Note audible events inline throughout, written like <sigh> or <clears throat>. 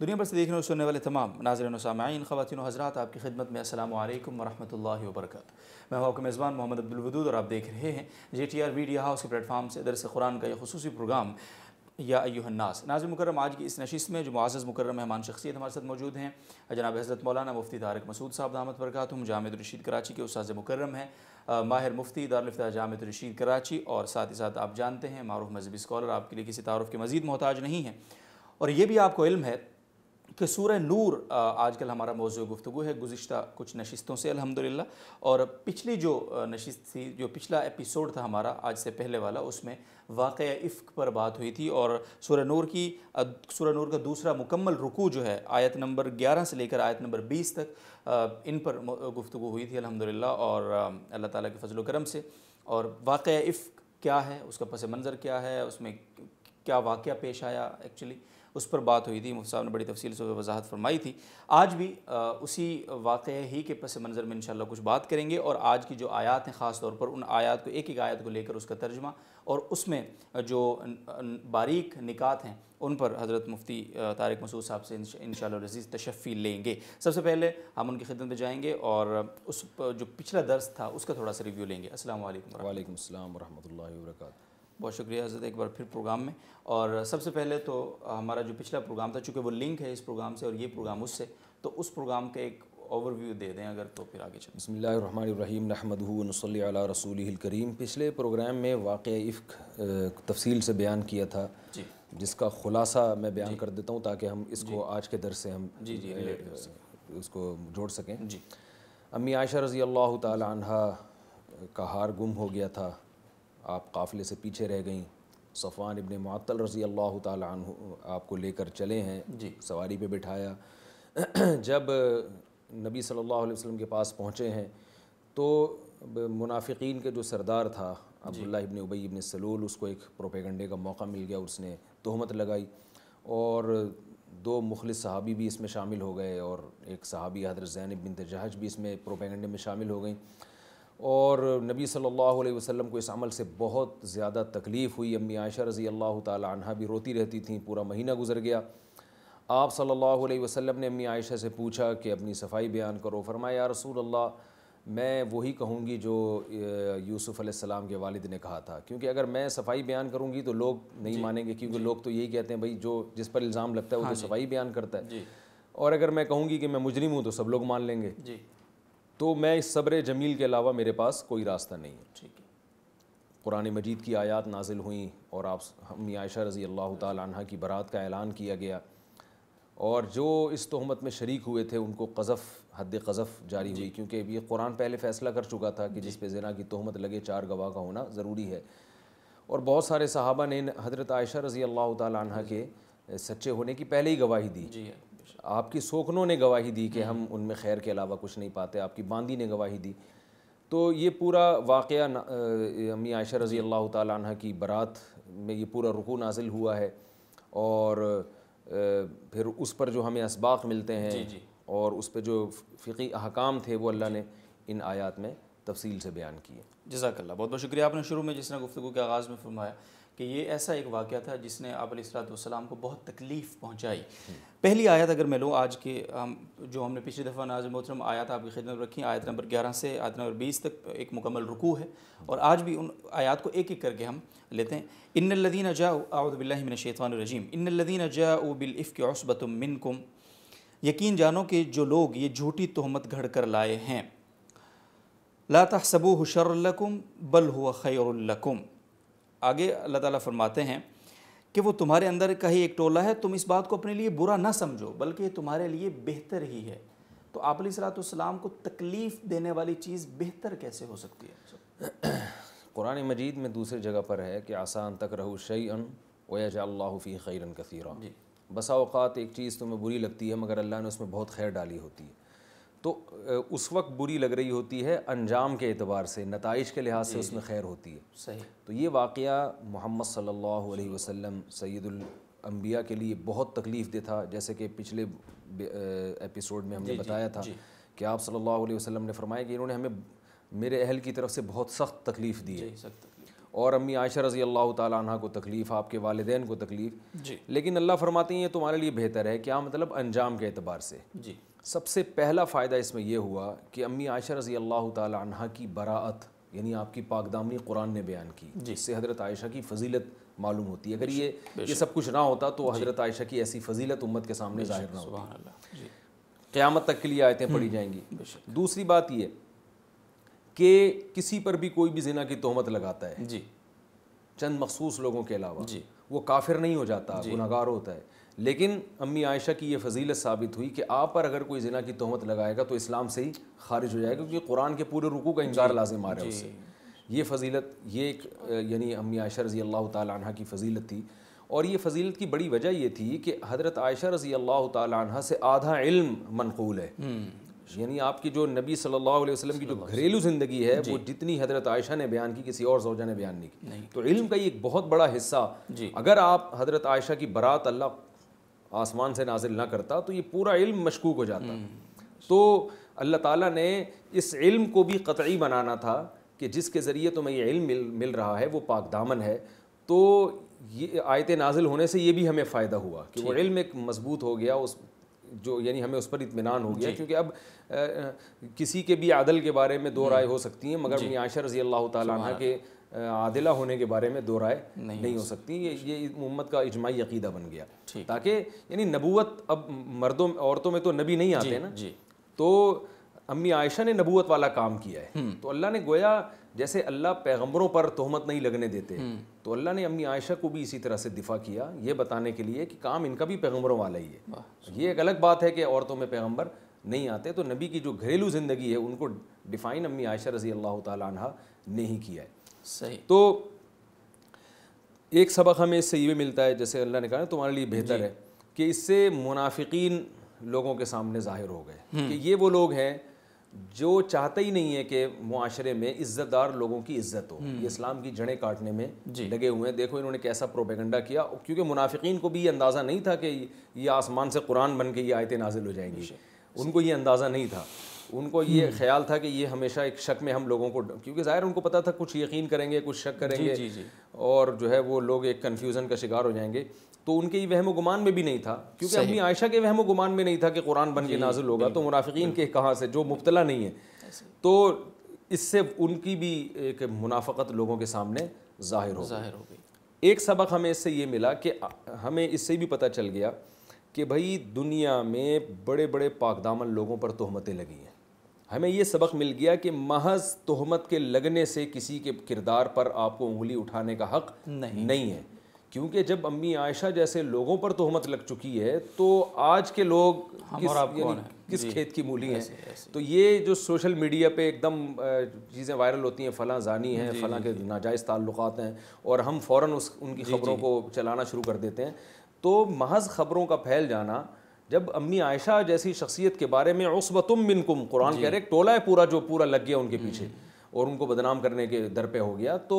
دنیا بھر سے دیکھنے اور سننے والے تمام ناظرین و سامعین خواتین و حضرات آپ کی خدمت میں السلام علیکم ورحمۃ اللہ وبرکاتہ میں ہوا میزبان محمد عبدالودود اور آپ دیکھ رہے ہیں J T R media house کے فارم سے درس قرآن کا یہ خصوصی پروگرام یا ایوہ الناس ناظر مکرم آج کی اس نشست میں جو معزز مکرم مہمان شخصیت ہمارے ساتھ موجود ہیں جناب حضرت مولانا مفتی طارق مسعود صاحب دامت پرکات ہوں جامع الرشید کراچی کے استاذ مکرم ہیں ماہر مفتی دارالفتہ جامع الرشید کراچی اور ساتھ ہی ساتھ آپ جانتے ہیں معروف مذہبی اسکالر آپ کے لیے کسی تعارف کے مزید محتاج نہیں ہیں اور یہ بھی آپ کو علم ہے کہ سورہ نور آج کل ہمارا موضوع گفتگو ہے گزشتہ کچھ نشستوں سے الحمدللہ اور پچھلی جو نشست تھی جو پچھلا ایپیسوڈ تھا ہمارا آج سے پہلے والا اس میں واقعہ عفق پر بات ہوئی تھی اور سورہ نور کی سورہ نور کا دوسرا مکمل رکوع جو ہے آیت نمبر گیارہ سے لے کر آیت نمبر بیس تک ان پر گفتگو ہوئی تھی الحمدللہ اور اللہ تعالیٰ کے فضل و کرم سے اور واقعہ عفق کیا ہے اس کا پس منظر کیا ہے اس میں کیا واقعہ پیش آیا ایکچولی اس پر بات ہوئی تھی مفتی صاحب نے بڑی تفصیل سے وضاحت فرمائی تھی آج بھی اسی واقعہ ہی کے پس منظر میں انشاءاللہ کچھ بات کریں گے اور آج کی جو آیات ہیں خاص طور پر ان آیات کو ایک ایک آیات کو لے کر اس کا ترجمہ اور اس میں جو باریک نکات ہیں ان پر حضرت مفتی طارق مسعود صاحب سے انشاءاللہ رزیز تشفی لیں گے سب سے پہلے ہم ان کی خدمت جائیں گے اور اس جو پچھلا درس تھا اس کا تھوڑا سا ریویو لیں گے السلام علیکم وعلیکم السلام ورحمۃ اللہ وبرکاتہ بہت شکریہ حضرت ایک بار پھر پروگرام میں اور سب سے پہلے تو ہمارا جو پچھلا پروگرام تھا چونکہ وہ لنک ہے اس پروگرام سے اور یہ پروگرام اس سے تو اس پروگرام کا ایک اوورویو دے دیں اگر تو پھر آگے چلیں بسم اللہ الرحمن الرحیم نحمد نصلی علی رسول الکریم پچھلے پروگرام میں واقع تفصیل سے بیان کیا تھا جی جس کا خلاصہ میں بیان جی۔ کر دیتا ہوں تاکہ ہم اس جی۔ کو آج کے در سے ہم جی جی اس کو جوڑ سکیں جی امی عائشہ رضی اللہ تعالی عنہ کا ہار گم ہو گیا تھا آپ قافلے سے پیچھے رہ گئیں صفان ابن معطل رضی اللہ تعالیٰ عنہ آپ کو لے کر چلے ہیں جی سواری پہ بٹھایا جب نبی صلی اللہ علیہ وسلم کے پاس پہنچے ہیں تو منافقین کے جو سردار تھا جی۔ عبداللہ ابن ابی ابن سلول اس کو ایک پروپیگنڈے کا موقع مل گیا اس نے تہمت لگائی اور دو مخلص صحابی بھی اس میں شامل ہو گئے اور ایک صحابی حضرت زین ابن تجہج بھی اس میں پروپیگنڈے میں شامل ہو گئیں اور نبی صلی اللہ علیہ وسلم کو اس عمل سے بہت زیادہ تکلیف ہوئی امی عائشہ رضی اللہ تعالی عنہ بھی روتی رہتی تھیں پورا مہینہ گزر گیا آپ صلی اللہ علیہ وسلم نے امی عائشہ سے پوچھا کہ اپنی صفائی بیان کرو فرمایا یا رسول اللہ میں وہی کہوں گی جو یوسف علیہ السلام کے والد نے کہا تھا کیونکہ اگر میں صفائی بیان کروں گی تو لوگ نہیں جی مانیں گے کیونکہ جی لوگ تو یہی کہتے ہیں بھائی جو جس پر الزام لگتا ہے وہ ہاں جی صفائی بیان کرتا ہے جی اور اگر میں کہوں گی کہ میں مجرم ہوں تو سب لوگ مان لیں گے جی تو میں اس صبر جمیل کے علاوہ میرے پاس کوئی راستہ نہیں ٹھیک ہے قرآن مجید کی آیات نازل ہوئیں اور آپ امی عائشہ رضی اللہ تعالیٰ عنہ کی برات کا اعلان کیا گیا اور جو اس تہمت میں شریک ہوئے تھے ان کو قذف حد قذف جاری ہوئی جی۔ کیونکہ یہ قرآن پہلے فیصلہ کر چکا تھا کہ جی۔ جس پہ زنا کی تہمت لگے چار گواہ کا ہونا ضروری ہے اور بہت سارے صحابہ نے حضرت عائشہ رضی اللہ تعالیٰ عنہ کے سچے ہونے کی پہلے ہی گواہی دی جی آپ کی سوکنوں نے گواہی دی کہ ہم ان میں خیر کے علاوہ کچھ نہیں پاتے آپ کی باندی نے گواہی دی تو یہ پورا واقعہ امی عائشہ رضی جی۔ اللہ تعالیٰ عنہ کی برات میں یہ پورا رکو نازل ہوا ہے اور پھر اس پر جو ہمیں اسباق ملتے ہیں جی،, جی اور اس پہ جو فقی احکام تھے وہ اللہ جی۔ نے ان آیات میں تفصیل سے بیان کیے جزاک اللہ بہت بہت شکریہ آپ نے شروع میں جس نے گفتگو کے آغاز میں فرمایا کہ یہ ایسا ایک واقعہ تھا جس نے آپ علیہ السلاۃ والسلام کو بہت تکلیف پہنچائی پہلی آیت اگر میں لوں آج کے ہم جو ہم نے پچھلی دفعہ ناظر محترم آیات آپ کی خدمت رکھی آیت نمبر گیارہ سے آیت نمبر بیس تک ایک مکمل رکوع ہے اور آج بھی ان آیات کو ایک ایک کر کے ہم لیتے ہیں ان جا اعوذ باللہ من الشیطان الرجیم الدین جا او افق عصبۃ منکم یقین جانو کہ جو لوگ یہ جھوٹی تہمت گھڑ کر لائے ہیں لا شر لکم بل هو خیر لکم آگے اللہ تعالیٰ فرماتے ہیں کہ وہ تمہارے اندر کا ہی ایک ٹولہ ہے تم اس بات کو اپنے لیے برا نہ سمجھو بلکہ یہ تمہارے لیے بہتر ہی ہے تو آپ علیہ صلاۃ السلام کو تکلیف دینے والی چیز بہتر کیسے ہو سکتی ہے قرآن مجید میں دوسری جگہ پر ہے کہ آسان تک رہو شعیٰ ویجا اللہ فی خیرن جی بسا اوقات ایک چیز تمہیں بری لگتی ہے مگر اللہ نے اس میں بہت خیر ڈالی ہوتی ہے تو اس وقت بری لگ رہی ہوتی ہے انجام کے اعتبار سے نتائج کے لحاظ سے جی. اس میں خیر ہوتی ہے تو یہ واقعہ محمد صلی اللہ علیہ وسلم سید الانبیاء کے لیے بہت تکلیف دے تھا جیسے کہ پچھلے اپیسوڈ میں ہم نے جی، جی، بتایا تھا کہ آپ صلی اللہ علیہ وسلم نے فرمایا کہ انہوں نے ہمیں میرے اہل کی طرف سے بہت سخت تکلیف دی ہے اور امی عائشہ رضی اللہ تعالیٰ عنہ کو تکلیف آپ کے والدین کو تکلیف جی۔ لیکن اللہ فرماتے ہیں یہ تمہارے لیے بہتر ہے کیا مطلب انجام کے اعتبار سے جی سب سے پہلا فائدہ اس میں یہ ہوا کہ امی عائشہ رضی اللہ تعالیٰ عنہ کی براعت یعنی آپ کی پاکدامنی قرآن نے بیان کی جی۔ جس سے حضرت عائشہ کی فضیلت معلوم ہوتی ہے اگر یہ یہ سب کچھ نہ ہوتا تو جی۔ حضرت عائشہ کی ایسی فضیلت امت کے سامنے ظاہر نہ ہوتی قیامت تک کے لیے آیتیں پڑھی جائیں گی دوسری بات یہ کہ کسی پر بھی کوئی بھی زنا کی تہمت لگاتا ہے جی چند مخصوص لوگوں کے علاوہ جی وہ کافر نہیں ہو جاتا جی۔ گناہ گار ہوتا ہے لیکن امی عائشہ کی یہ فضیلت ثابت ہوئی کہ آپ پر اگر کوئی زنا کی تہمت لگائے گا تو اسلام سے ہی خارج ہو جائے گا کیونکہ قرآن کے پورے رکوع کا انکار جی۔ لازم آ رہا ہے اس جی۔ سے یہ فضیلت یہ ایک یعنی امی عائشہ رضی اللہ تعالیٰ عنہ کی فضیلت تھی اور یہ فضیلت کی بڑی وجہ یہ تھی کہ حضرت عائشہ رضی اللہ تعالیٰ عنہ سے آدھا علم منقول ہے یعنی آپ کی جو نبی صلی اللہ علیہ وسلم کی جو گھریلو زندگی ہے جی۔ وہ جتنی حضرت عائشہ نے بیان کی کسی اور زوجہ نے بیان نہیں کی تو علم کا یہ ایک بہت بڑا حصہ جی۔ اگر آپ حضرت عائشہ کی برات اللہ آسمان سے نازل نہ کرتا تو یہ پورا علم مشکوک ہو جاتا تو اللہ تعالیٰ نے اس علم کو بھی قطعی بنانا تھا کہ جس کے ذریعے تمہیں یہ علم مل رہا ہے وہ پاک دامن ہے تو یہ آیت نازل ہونے سے یہ بھی ہمیں فائدہ ہوا کہ وہ علم ایک مضبوط ہو گیا اس جو یعنی ہمیں اس پر اطمینان ہو گیا جی۔ کیونکہ اب عادل کے بارے میں دو رائے ہو سکتی ہیں مگر جی۔ عائشہ رضی اللہ تعالیٰ عنہ کے عادلہ ہونے کے بارے میں دو رائے نہیں ہو سکتی یہ محمد کا اجماعی عقیدہ بن گیا تاکہ یعنی نبوت اب مردوں عورتوں میں تو نبی نہیں جی، آتے نا جی تو امی عائشہ نے نبوت والا کام کیا ہے تو اللہ نے گویا جیسے اللہ پیغمبروں پر تہمت نہیں لگنے دیتے تو اللہ نے امی عائشہ کو بھی اسی طرح سے دفاع کیا یہ بتانے کے لیے کہ کام ان کا بھی پیغمبروں والا ہی ہے یہ ایک الگ بات ہے کہ عورتوں میں پیغمبر نہیں آتے تو نبی کی جو گھریلو زندگی ہے ان کو ڈیفائن امی عائشہ رضی اللہ تعالیٰ عنہ نے ہی کیا ہے صحیح تو ایک سبق ہمیں اس سے یہ ملتا ہے جیسے اللہ نے کہا تمہارے لیے بہتر جی۔ ہے کہ اس سے منافقین لوگوں کے سامنے ظاہر ہو گئے کہ یہ وہ لوگ ہیں جو چاہتا ہی نہیں ہے کہ معاشرے میں عزت دار لوگوں کی عزت ہو یہ اسلام کی جڑیں کاٹنے میں جی۔ لگے ہوئے ہیں دیکھو انہوں نے کیسا پروپیگنڈا کیا کیونکہ منافقین کو بھی یہ اندازہ نہیں تھا کہ یہ آسمان سے قرآن بن کے یہ آیتیں نازل ہو جائیں گی جی۔ ان کو یہ اندازہ نہیں تھا ان کو یہ خیال تھا کہ یہ ہمیشہ ایک شک میں ہم لوگوں کو کیونکہ ظاہر ان کو پتا تھا کچھ یقین کریں گے کچھ شک کریں جی، گے اور جو ہے وہ لوگ ایک کنفیوژن کا شکار ہو جائیں گے تو ان کے وہم و گمان میں بھی نہیں تھا کیونکہ امی عائشہ کے وہم و گمان میں نہیں تھا کہ قرآن بن کے جی، نازل ہوگا تو جی۔ منافقین کے کہاں سے جو مبتلا نہیں ہے تو اس سے ان کی بھی ایک منافقت لوگوں کے سامنے ظاہر ہو ظاہر ہو گئی ایک سبق ہمیں اس سے یہ ملا کہ ہمیں اس سے بھی پتہ چل گیا کہ بھائی دنیا میں بڑے بڑے پاک دامن لوگوں پر تہمتیں لگی ہیں ہمیں یہ سبق مل گیا کہ محض تہمت کے لگنے سے کسی کے کردار پر آپ کو انگلی اٹھانے کا حق نہیں ہے کیونکہ جب امی عائشہ جیسے لوگوں پر تہمت لگ چکی ہے تو آج کے لوگ کس یعنی جی۔ کھیت کی مولی ہیں تو یہ جو سوشل میڈیا پہ ایک دم چیزیں وائرل ہوتی ہیں فلاں زانی ہیں جی، فلاں جی، کے ناجائز تعلقات ہیں اور ہم فوراً اس ان کی خبروں کو چلانا شروع کر دیتے ہیں تو محض خبروں کا پھیل جانا جب امی عائشہ جیسی شخصیت کے بارے میں اس منکم کم قرآن جی۔ کہہ رہے ٹولہ ہے پورا جو پورا لگ گیا ان کے پیچھے اور ان کو بدنام کرنے کے در پہ ہو گیا تو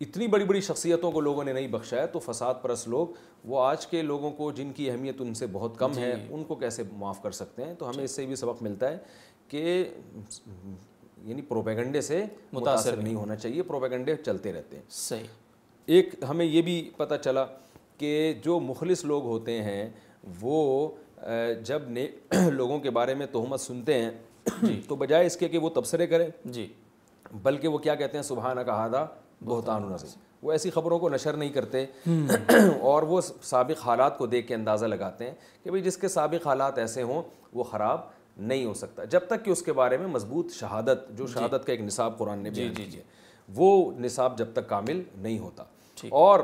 اتنی بڑی بڑی شخصیتوں کو لوگوں نے نہیں بخشا ہے تو فساد پرس لوگ وہ آج کے لوگوں کو جن کی اہمیت ان سے بہت کم ہے جی۔ ان کو کیسے معاف کر سکتے ہیں تو ہمیں جی۔ اس سے بھی سبق ملتا ہے کہ یعنی پروپیگنڈے سے متاثر نہیں ہونا چاہیے پروپیگنڈے چلتے رہتے ہیں صحیح ایک ہمیں یہ بھی پتہ چلا کہ جو مخلص لوگ ہوتے ہیں وہ جب نے <clears throat> لوگوں کے بارے میں تہمت سنتے ہیں <clears throat> جی۔ تو بجائے اس کے کہ وہ تبصرے کریں جی بلکہ وہ کیا کہتے ہیں سبحانہ کا بہتان النظر ہاں۔ وہ ایسی خبروں کو نشر نہیں کرتے <clears throat> اور وہ سابق حالات کو دیکھ کے اندازہ لگاتے ہیں کہ بھئی جس کے سابق حالات ایسے ہوں وہ خراب نہیں ہو سکتا جب تک کہ اس کے بارے میں مضبوط شہادت جو جی۔ شہادت کا ایک نصاب قرآن نے جی جی, جی۔ وہ نصاب جب تک کامل نہیں ہوتا اور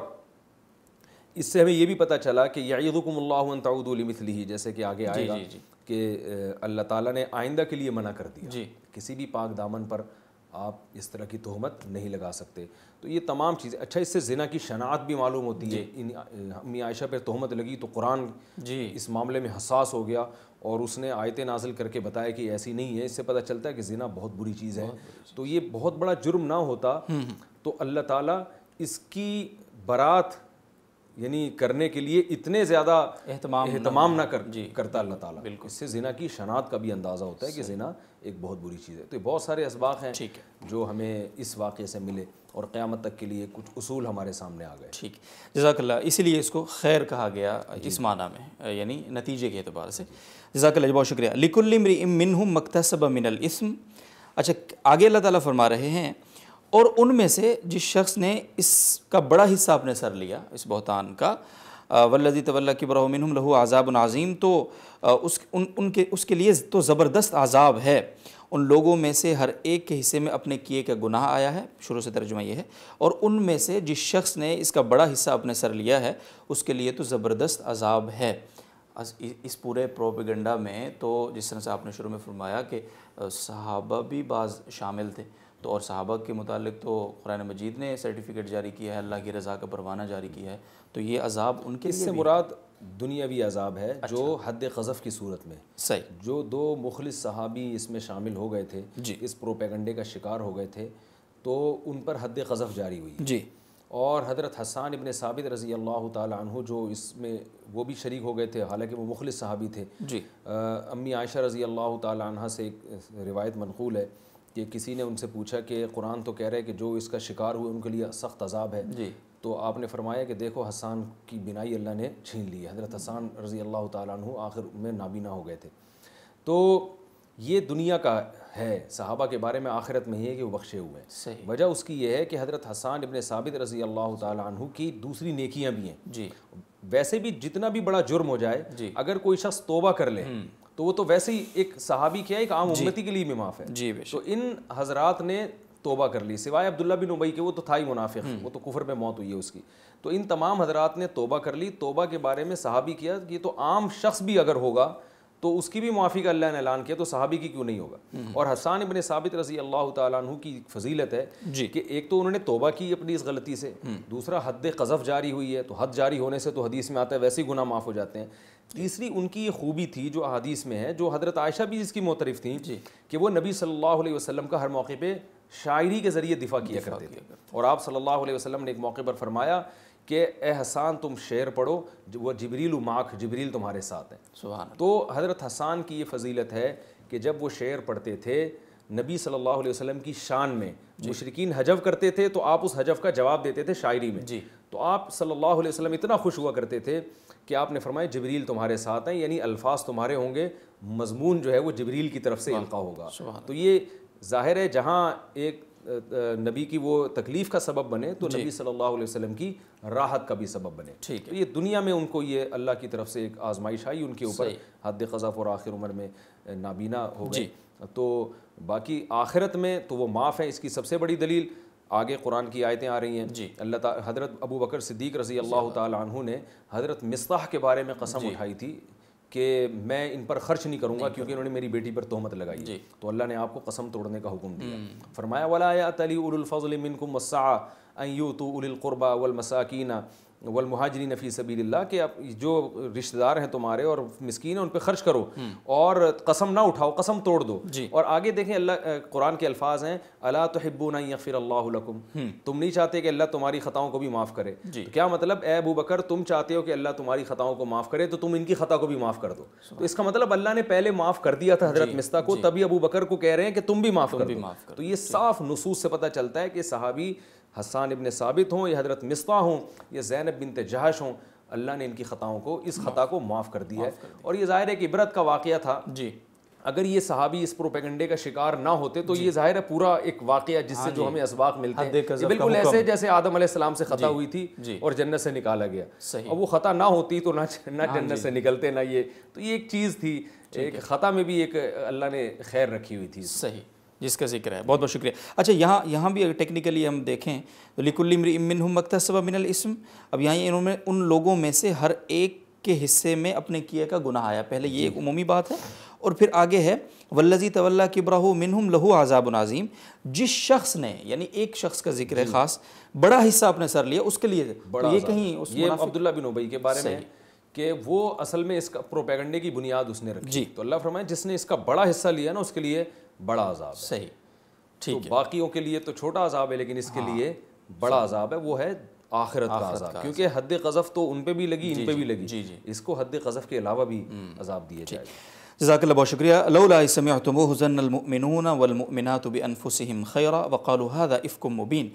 اس سے ہمیں یہ بھی پتہ چلا کہ یعیدکم اللہ ان علی متھلی جیسے کہ آگے جی، آئے گا جی، جی۔ کہ اللہ تعالیٰ نے آئندہ کے لیے منع کر دیا جی کسی بھی پاک دامن پر آپ اس طرح کی تہمت نہیں لگا سکتے تو یہ تمام چیزیں اچھا اس سے زنا کی شناعت بھی معلوم ہوتی ہے امی عائشہ پہ تہمت لگی تو قرآن جی اس معاملے میں حساس ہو گیا اور اس نے آیتیں نازل کر کے بتایا کہ ایسی نہیں ہے اس سے پتہ چلتا ہے کہ زنا بہت بری چیز ہے تو یہ بہت بڑا جرم نہ ہوتا تو اللہ تعالیٰ اس کی برات یعنی کرنے کے لیے اتنے زیادہ اہتمام اہتمام نہ کر جی کرتا اللہ تعالیٰ بالکل اس سے زنا کی شناخت کا بھی اندازہ ہوتا ہے کہ زنا ایک بہت بری چیز ہے تو یہ بہت سارے اسباق ہیں ٹھیک جو ہمیں اس واقعے سے ملے اور قیامت تک کے لیے کچھ اصول ہمارے سامنے آ گئے ٹھیک جزاک اللہ اس لیے اس کو خیر کہا گیا جی۔ اس معنی میں یعنی نتیجے کے اعتبار سے جزاک اللہ جی، بہت شکریہ لیکل منہ مکتصب من الاسم اچھا آگے اللہ تعالیٰ فرما رہے ہیں اور ان میں سے جس شخص نے اس کا بڑا حصہ اپنے سر لیا اس بہتان کا وَلزیت وَلہ کی برحمن لہو عذاب العظیم تو اس ان ان کے اس کے لیے تو زبردست عذاب ہے ان لوگوں میں سے ہر ایک کے حصے میں اپنے کیے کا گناہ آیا ہے شروع سے ترجمہ یہ ہے اور ان میں سے جس شخص نے اس کا بڑا حصہ اپنے سر لیا ہے اس کے لیے تو زبردست عذاب ہے اس پورے پروپیگنڈا میں تو جس طرح سے آپ نے شروع میں فرمایا کہ صحابہ بھی بعض شامل تھے تو اور صحابہ کے متعلق تو قرآن مجید نے سرٹیفکیٹ جاری کیا ہے اللہ کی رضا کا پروانہ جاری کیا ہے تو یہ عذاب ان کے اس سے مراد دنیاوی عذاب ہے جو اچھا۔ حد قذف کی صورت میں صحیح جو دو مخلص صحابی اس میں شامل ہو گئے تھے جی۔ اس پروپیگنڈے کا شکار ہو گئے تھے تو ان پر حد قذف جاری ہوئی جی اور حضرت حسان ابن ثابت رضی اللہ تعالیٰ عنہ جو اس میں وہ بھی شریک ہو گئے تھے حالانکہ وہ مخلص صحابی تھے جی امی عائشہ رضی اللہ تعالیٰ عنہ سے ایک روایت منقول ہے کہ کسی نے ان سے پوچھا کہ قرآن تو کہہ رہے کہ جو اس کا شکار ہوئے ان کے لیے سخت عذاب ہے جی تو آپ نے فرمایا کہ دیکھو حسان کی بینائی اللہ نے چھین لی ہے حضرت حسان رضی اللہ تعالیٰ عنہ آخر میں نابینا ہو گئے تھے تو یہ دنیا کا ہے صحابہ کے بارے میں آخرت میں ہی ہے کہ وہ بخشے ہوئے ہیں وجہ اس کی یہ ہے کہ حضرت حسان ابن ثابت رضی اللہ تعالیٰ عنہ کی دوسری نیکیاں بھی ہیں جی ویسے بھی جتنا بھی بڑا جرم ہو جائے جی اگر کوئی شخص توبہ کر لے تو وہ تو ویسے ہی ایک صحابی کیا ایک عام جی۔ امتی کے لیے بھی معاف ہے جی، تو ان حضرات نے توبہ کر لی سوائے عبداللہ بن کے وہ تو تھا ہی منافق وہ تو تو کفر میں موت ہوئی ہے اس کی ان تمام حضرات نے توبہ کر لی توبہ کے بارے میں صحابی کیا کہ یہ تو عام شخص بھی اگر ہوگا تو اس کی بھی معافی کا اللہ نے اعلان کیا تو صحابی کی کیوں نہیں ہوگا اور حسان ابن ثابت رضی اللہ تعالیٰ عنہ کی فضیلت ہے جی۔ کہ ایک تو انہوں نے توبہ کی اپنی اس غلطی سے دوسرا حد قذف جاری ہوئی ہے تو حد جاری ہونے سے تو حدیث میں آتا ہے ویسے ہی گناہ معاف ہو جاتے ہیں تیسری ان کی یہ خوبی تھی جو احادیث میں ہے جو حضرت عائشہ بھی اس کی معترف تھیں جی کہ وہ نبی صلی اللہ علیہ وسلم کا ہر موقع پہ شاعری کے ذریعے دفاع کیا کرتے تھے اور آپ صلی اللہ علیہ وسلم نے ایک موقع پر فرمایا کہ اے حسان تم شعر پڑھو وہ جبریل و ماک جبریل تمہارے ساتھ ہیں تو حضرت حسان کی یہ فضیلت ہے کہ جب وہ شعر پڑھتے تھے نبی صلی اللہ علیہ وسلم کی شان میں جی مشرقین حجف کرتے تھے تو آپ اس حجف کا جواب دیتے تھے شاعری میں جی تو آپ صلی اللہ علیہ وسلم اتنا خوش ہوا کرتے تھے کہ آپ نے فرمایا جبریل تمہارے ساتھ ہیں یعنی الفاظ تمہارے ہوں گے مضمون جو ہے وہ جبریل کی طرف سے القا ہوگا تو یہ ظاہر ہے جہاں ایک نبی کی وہ تکلیف کا سبب بنے تو جی۔ نبی صلی اللہ علیہ وسلم کی راحت کا بھی سبب بنے ٹھیک یہ دنیا میں ان کو یہ اللہ کی طرف سے ایک آزمائش آئی ان کے اوپر حد قذف اور آخر عمر میں نابینا گئے جی۔ تو باقی آخرت میں تو وہ معاف ہیں اس کی سب سے بڑی دلیل آگے قرآن کی آیتیں آ رہی ہیں جی۔ حضرت ابو بکر صدیق رضی اللہ جی۔ تعالیٰ عنہ نے حضرت مصطح کے بارے میں قسم جی۔ اٹھائی تھی کہ میں ان پر خرچ نہیں کروں گا کیونکہ انہوں نے میری بیٹی پر تہمت لگائی تو اللہ نے آپ کو قسم توڑنے کا حکم دیا فرمایا یا تلی الفضل قرباسا والمہاجرین فی سبیل اللہ کہ آپ جو رشتہ دار ہیں تمہارے اور مسکین ہیں ان پہ خرچ کرو اور قسم نہ اٹھاؤ قسم توڑ دو جی۔ اور آگے دیکھیں اللہ قرآن کے الفاظ ہیں اللہ تو اللہ نہ تم نہیں چاہتے کہ اللہ تمہاری خطاؤں کو بھی معاف کرے جی۔ کیا مطلب اے ابو بکر تم چاہتے ہو کہ اللہ تمہاری خطاؤں کو معاف کرے تو تم ان کی خطا کو بھی معاف کر دو تو اس کا مطلب اللہ نے پہلے معاف کر دیا تھا جی، حضرت مستہ کو تبھی ابو بکر کو کہہ رہے ہیں کہ تم بھی معاف کر دو تو یہ صاف نصوص سے پتا چلتا ہے کہ صحابی حسان ابن ثابت ہوں یا حضرت مصطح ہوں یا زینب بنت جہش ہوں اللہ نے ان کی خطاؤں کو اس خطا کو معاف کر دیا ہے اور یہ ظاہر ہے کہ عبرت کا واقعہ تھا جی اگر یہ صحابی اس پروپیگنڈے کا شکار نہ ہوتے تو جی۔ یہ ظاہر ہے پورا ایک واقعہ جس سے ہاں جو جی۔ ہمیں اسباق ہیں یہ بالکل ایسے جیسے آدم علیہ السلام سے خطا جی۔ ہوئی تھی اور جنت سے نکالا گیا اور وہ خطا نہ ہوتی تو نہ ہاں جنت سے نکلتے نہ یہ تو یہ ایک چیز تھی ایک خطا میں بھی ایک اللہ نے خیر رکھی ہوئی تھی صحیح جس کا ذکر ہے بہت بہت شکریہ اچھا یہاں یہاں بھی اگر ٹیکنیکلی ہم دیکھیں تو لکل امن ہم مکتسبہ من الاسم اب یہاں انہوں نے ان لوگوں میں سے ہر ایک کے حصے میں اپنے کیے کا گناہ آیا پہلے یہ ایک عمومی بات ہے اور پھر آگے ہے ولزی طلّہ کبراہ منہم لہو عذاب العظیم جس شخص نے یعنی ایک شخص کا ذکر ہے جی۔ خاص بڑا حصہ اپنے سر لیا اس کے لیے یہ کہیں اس یہ عبداللہ بن عبی کے بارے میں کہ وہ اصل میں اس کا پروپیگنڈے کی بنیاد اس نے رکھی جی تو اللہ فرمائے جس نے اس کا بڑا حصہ لیا نا اس کے لیے بڑا عذاب ہے صحیح ٹھیک باقیوں کے لیے تو چھوٹا عذاب ہے لیکن اس کے ہاں، لیے بڑا عذاب ہے وہ ہے آخرت کا عذاب کیونکہ حد قذف تو ان پہ بھی لگی جی، ان پہ بھی جی، لگی جی جی اس کو حد قذف کے علاوہ بھی عذاب دیے جائے جزاک اللہ بہت شکریہ لولا سمعتم ظن المؤمنون والمؤمنات بانفسهم خیرا وقالوا هذا افک مبین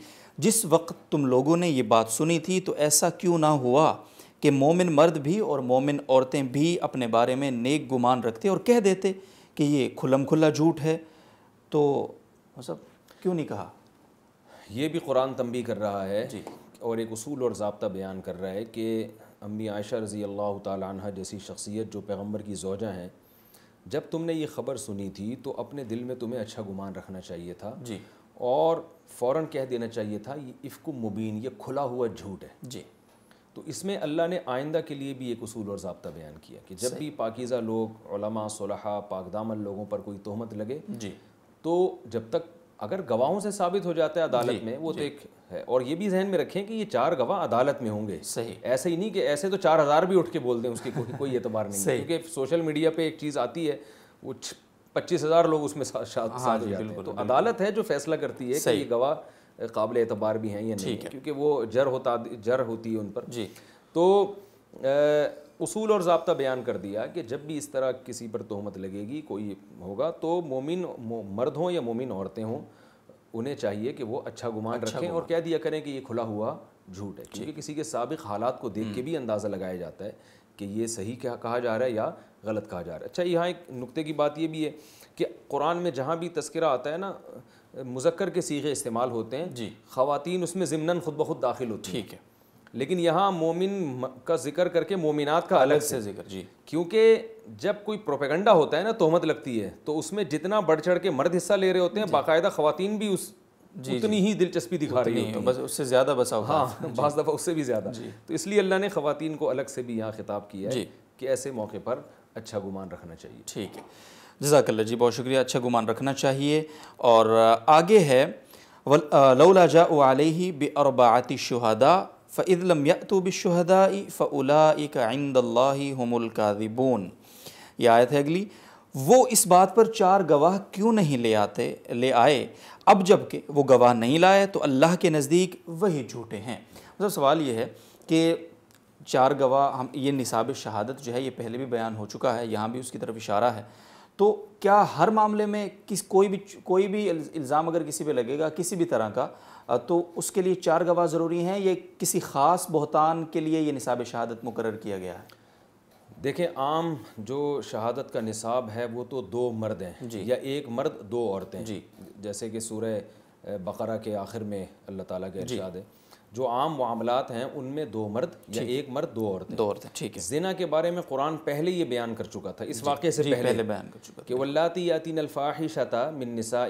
جس وقت تم لوگوں نے یہ بات سنی تھی تو ایسا کیوں نہ ہوا کہ مومن مرد بھی اور مومن عورتیں بھی اپنے بارے میں نیک گمان رکھتے اور کہہ دیتے کہ یہ کھلم کھلا جھوٹ ہے تو سب کیوں نہیں کہا یہ بھی قرآن تنبیہ کر رہا ہے جی اور ایک اصول اور ضابطہ بیان کر رہا ہے کہ امی عائشہ رضی اللہ تعالی عنہ جیسی شخصیت جو پیغمبر کی زوجہ ہیں جب تم نے یہ خبر سنی تھی تو اپنے دل میں تمہیں اچھا گمان رکھنا چاہیے تھا جی اور فوراً کہہ دینا چاہیے تھا یہ افق مبین یہ کھلا ہوا جھوٹ ہے جی تو اس میں اللہ نے آئندہ کے لیے بھی ایک اصول اور ضابطہ بیان کیا کہ جب بھی پاکیزہ لوگ علماء صلحہ پاکدام لوگوں پر کوئی تہمت لگے جی تو جب تک اگر گواہوں سے ثابت ہو جاتا ہے عدالت جی، میں وہ تو جی۔ ایک ہے اور یہ بھی ذہن میں رکھیں کہ یہ چار گواہ عدالت میں ہوں گے ایسے ہی نہیں کہ ایسے تو چار ہزار بھی اٹھ کے بول دیں اس کی کوئی اعتبار نہیں کیونکہ سوشل میڈیا پہ ایک چیز آتی ہے وہ پچیس ہزار لوگ اس میں تو عدالت ہے جو فیصلہ کرتی ہے کہ یہ گواہ قابل اعتبار بھی ہیں یا نہیں کیونکہ وہ جر ہوتا جر ہوتی ہے ان پر جی تو اصول اور ضابطہ بیان کر دیا کہ جب بھی اس طرح کسی پر تہمت لگے گی کوئی ہوگا تو مومن مرد ہوں یا مومن عورتیں ہوں انہیں چاہیے کہ وہ اچھا گمان اچھا رکھیں اور کہہ دیا کریں کہ یہ کھلا ہوا جھوٹ ہے کیونکہ جی۔ کسی کے سابق حالات کو دیکھ کے بھی اندازہ لگایا جاتا ہے کہ یہ صحیح کیا کہا جا رہا ہے یا غلط کہا جا رہا ہے اچھا یہاں ایک نقطے کی بات یہ بھی ہے کہ قرآن میں جہاں بھی تذکرہ آتا ہے نا مذکر کے سیغے استعمال ہوتے ہیں جی خواتین اس میں ضمنً خود بخود داخل ہوتی ہیں ٹھیک ہے لیکن یہاں مومن کا ذکر کر کے مومنات کا الگ سے ذکر جی کیونکہ جب کوئی پروپیگنڈا ہوتا ہے نا تہمت لگتی ہے تو اس میں جتنا بڑھ چڑھ کے مرد حصہ لے رہے ہوتے ہیں جی۔ باقاعدہ خواتین بھی اس جی، جی۔ اتنی ہی دلچسپی دکھا رہی ہیں اس سے زیادہ بس ہاں بعض دفعہ اس سے بھی زیادہ تو اس لیے اللہ نے خواتین کو الگ سے بھی یہاں خطاب کیا جی کہ ایسے موقع پر اچھا گمان رکھنا چاہیے ٹھیک ہے جزاک اللہ جی بہت شکریہ اچھا گمان رکھنا چاہیے اور آگے ہے لولا جا علیہ بے اور باعتی شہدا لم تو بشہد اِی عند اللہ کائند القاذبون یہ آیت ہے اگلی وہ اس بات پر چار گواہ کیوں نہیں لے آتے لے آئے اب جب کہ وہ گواہ نہیں لائے تو اللہ کے نزدیک وہی جھوٹے ہیں مطلب سوال یہ ہے کہ چار گواہ ہم یہ نصاب شہادت جو ہے یہ پہلے بھی بیان ہو چکا ہے یہاں بھی اس کی طرف اشارہ ہے تو کیا ہر معاملے میں کس کوئی بھی کوئی بھی الزام اگر کسی پہ لگے گا کسی بھی طرح کا تو اس کے لیے چار گواہ ضروری ہیں یہ کسی خاص بہتان کے لیے یہ نصاب شہادت مقرر کیا گیا ہے دیکھیں عام جو شہادت کا نصاب ہے وہ تو دو مرد ہیں جی یا ایک مرد دو عورتیں جی جیسے کہ سورہ بقرہ کے آخر میں اللہ تعالیٰ کے جی۔ ارشاد ہے جو عام معاملات ہیں ان میں دو مرد یا ایک مرد دو عورتیں دو ہے زنا کے بارے میں قرآن پہلے یہ بیان کر چکا تھا اس جی۔ واقعے سے جی، پہلے بیان کر چکا کہ علیہن تی من نفاحشہ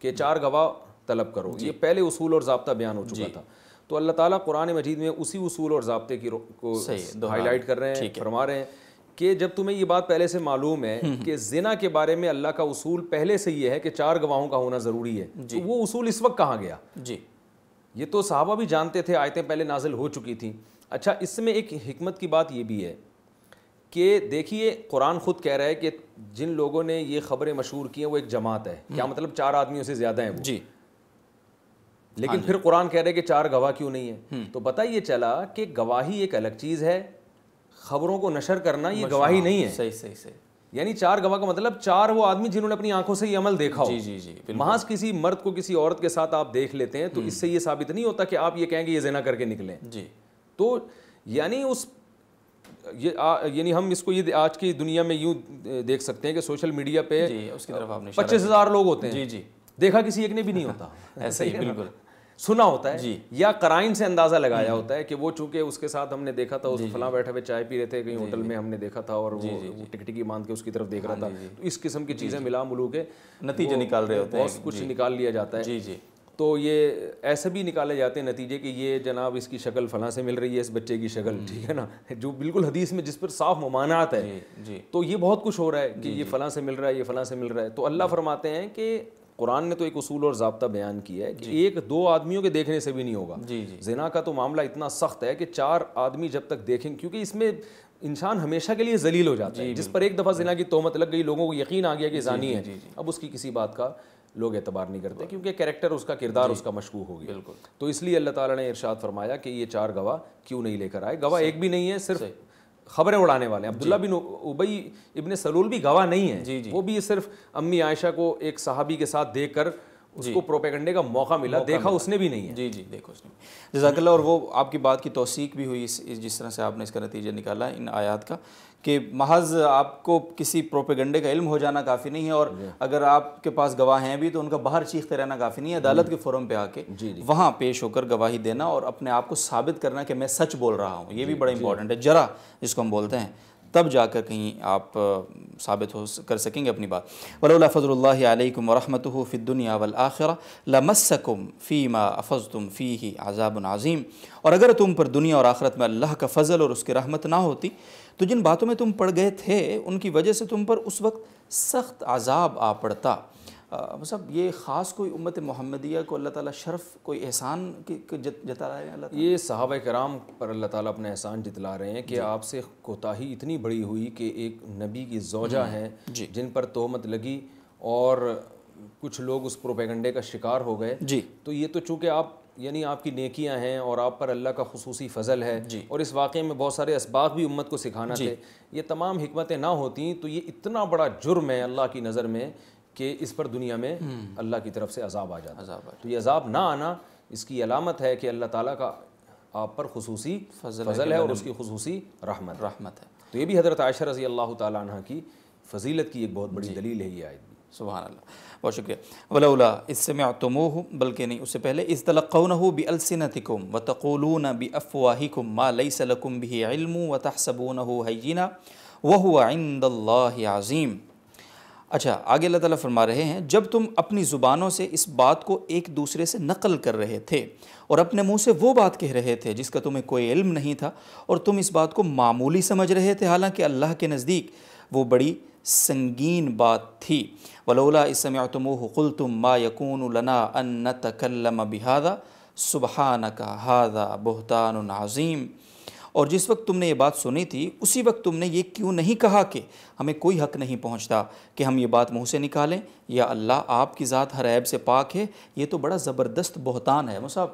کہ چار گواہ طلب کرو جی۔ یہ پہلے اصول اور ضابطہ بیان ہو چکا جی۔ تھا تو اللہ تعالیٰ قرآن مجید میں اسی اصول اور ضابطے کی کو ہائی لائٹ ہاں، کر رہے ہیں فرما رہے ہیں کہ جب تمہیں یہ بات پہلے سے معلوم ہے کہ زنا کے بارے میں اللہ کا اصول پہلے سے یہ ہے کہ چار گواہوں کا ہونا ضروری ہے تو جی۔ وہ اصول اس وقت کہاں گیا جی یہ تو صحابہ بھی جانتے تھے آیتیں پہلے نازل ہو چکی تھیں اچھا اس میں ایک حکمت کی بات یہ بھی ہے کہ دیکھیے قرآن خود کہہ رہا ہے کہ جن لوگوں نے یہ خبریں مشہور کی ہیں وہ ایک جماعت ہے کیا مطلب چار آدمیوں سے زیادہ ہیں جی لیکن ہاں جی۔ پھر قرآن کہہ رہے کہ چار گواہ کیوں نہیں ہے تو پتہ یہ چلا کہ گواہی ایک الگ چیز ہے خبروں کو نشر کرنا یہ گواہی نہیں ہے صحیح صحیح صحیح یعنی چار گواہ کا مطلب چار وہ آدمی جنہوں نے اپنی آنکھوں سے یہ عمل دیکھا ہو جی جی جی محاذ کسی مرد کو کسی عورت کے ساتھ آپ دیکھ لیتے ہیں تو اس سے یہ ثابت نہیں ہوتا کہ آپ یہ کہیں گے یہ زنا کر کے نکلیں جی تو یعنی اس یہ یعنی ہم اس کو یہ آج کی دنیا میں یوں دیکھ سکتے ہیں کہ سوشل میڈیا پہ جی، پچیس ہزار لوگ ہوتے ہیں جی جی دیکھا کسی ایک نے بھی نہیں ہوتا <laughs> ایسا ہی بالکل سنا ہوتا ہے جی۔ یا کرائن سے اندازہ لگایا ہوتا ہے کہ وہ چونکہ اس کے ساتھ ہم نے دیکھا تھا اس جی، فلاں بیٹھے ہوئے چائے پی رہے تھے کہیں ہوٹل میں ہم نے دیکھا تھا اور وہ ٹکٹکی باندھ کے اس کی طرف دیکھ رہا ہاں، تھا اس قسم کی چیزیں ملا ملو کے نتیجے نکال رہے ہوتے ہیں کچھ نکال لیا جاتا ہے جی جی تو یہ ایسے بھی نکالے جاتے ہیں نتیجے کہ یہ جناب اس کی شکل فلاں سے مل رہی ہے اس بچے کی شکل ٹھیک ہے نا جو بالکل حدیث میں جس پر صاف ممانعات ہے جی،, جی تو یہ بہت کچھ ہو رہا ہے کہ جی، یہ جی۔ فلاں سے مل رہا ہے یہ فلاں سے مل رہا ہے تو اللہ فرماتے ہیں کہ قرآن نے تو ایک اصول اور ضابطہ بیان کیا ہے کہ ایک دو آدمیوں کے دیکھنے سے بھی نہیں ہوگا زنا کا تو معاملہ اتنا سخت ہے کہ چار آدمی جب تک دیکھیں کیونکہ اس میں انسان ہمیشہ کے لیے ذلیل ہو جاتا ہے جس پر ایک دفعہ زنا کی تہمت لگ گئی لوگوں کو یقین آ گیا کہ زانی ہے اب اس کی کسی بات کا لوگ اعتبار نہیں کرتے کیونکہ کریکٹر اس کا کردار جی۔ اس کا مشکوک ہوگی بالکل تو اس لیے اللہ تعالیٰ نے ارشاد فرمایا کہ یہ چار گواہ کیوں نہیں لے کر آئے گواہ ایک بھی نہیں ہے صرف خبریں اڑانے والے ہیں عبداللہ جی۔ بن ابئی ابن سلول بھی گواہ نہیں ہے جی جی وہ بھی صرف امی عائشہ کو ایک صحابی کے ساتھ دیکھ کر اس جی۔ کو پروپیگنڈے کا موقع ملا دیکھا اس نے بھی نہیں ہے جی جی دیکھو اس نے جزاک اللہ اور وہ آپ کی بات کی توثیق بھی ہوئی جس طرح سے آپ نے اس کا نتیجہ نکالا ان آیات کا کہ محض آپ کو کسی پروپیگنڈے کا علم ہو جانا کافی نہیں ہے اور جی. اگر آپ کے پاس گواہ ہیں بھی تو ان کا باہر چیختے رہنا کافی نہیں ہے عدالت جی. کے فورم پہ آ کے جی، وہاں پیش ہو کر گواہی دینا اور اپنے آپ کو ثابت کرنا کہ میں سچ بول رہا ہوں یہ بھی بڑا امپورٹنٹ ہے جرا جس کو ہم بولتے ہیں تب جا کر کہیں آپ ثابت ہو کر سکیں گے اپنی بات ولولا فضل اللہ علیکم و فی الدنیا والآخرہ لمسکم خرا المسکم فی ما افز فی عذاب عظیم اور اگر تم پر دنیا اور آخرت میں اللہ کا فضل اور اس کی رحمت نہ ہوتی تو جن باتوں میں تم پڑ گئے تھے ان کی وجہ سے تم پر اس وقت سخت عذاب آ پڑتا مطلب یہ خاص کوئی امت محمدیہ کو اللہ تعالیٰ شرف کوئی احسان جتا رہے ہیں اللہ یہ صحابہ کرام پر اللہ تعالیٰ اپنا احسان جتلا رہے ہیں کہ جی۔ آپ سے کوتاہی اتنی بڑی ہوئی کہ ایک نبی کی زوجہ ہیں جی۔ جن پر تومت لگی اور کچھ لوگ اس پروپیگنڈے کا شکار ہو گئے جی تو یہ تو چونکہ آپ یعنی آپ کی نیکیاں ہیں اور آپ پر اللہ کا خصوصی فضل ہے جی۔ اور اس واقعے میں بہت سارے اسباق بھی امت کو سکھانا جی۔ تھے یہ تمام حکمتیں نہ ہوتیں تو یہ اتنا بڑا جرم ہے اللہ کی نظر میں کہ اس پر دنیا میں اللہ کی طرف سے عذاب آ جاتا ہے تو یہ عذاب نہ آنا اس کی علامت ہے کہ اللہ تعالیٰ کا آپ پر خصوصی فضل ہے اور اس کی خصوصی رحمت رحمت ہے تو یہ بھی حضرت عائشہ رضی اللہ تعالیٰ عنہ کی فضیلت کی ایک بہت بڑی جی۔ دلیل ہے یہ بھی سبحان اللہ بہت شکریہ ولولا اس سے میں بلکہ نہیں اس سے پہلے اس بھی تلقنت کم وطولون بھی سلکم بھی علم و تحسبون و آئند اللہ عظیم اچھا آگے اللہ تعالیٰ فرما رہے ہیں جب تم اپنی زبانوں سے اس بات کو ایک دوسرے سے نقل کر رہے تھے اور اپنے منہ سے وہ بات کہہ رہے تھے جس کا تمہیں کوئی علم نہیں تھا اور تم اس بات کو معمولی سمجھ رہے تھے حالانکہ اللہ کے نزدیک وہ بڑی سنگین بات تھی ولولا اس قلتم ما یکون لنا ان نتکلم بهذا کہ هذا بہتان عظیم اور جس وقت تم نے یہ بات سنی تھی اسی وقت تم نے یہ کیوں نہیں کہا کہ ہمیں کوئی حق نہیں پہنچتا کہ ہم یہ بات منہ سے نکالیں یا اللہ آپ کی ذات ہر عیب سے پاک ہے یہ تو بڑا زبردست بہتان ہے مصعب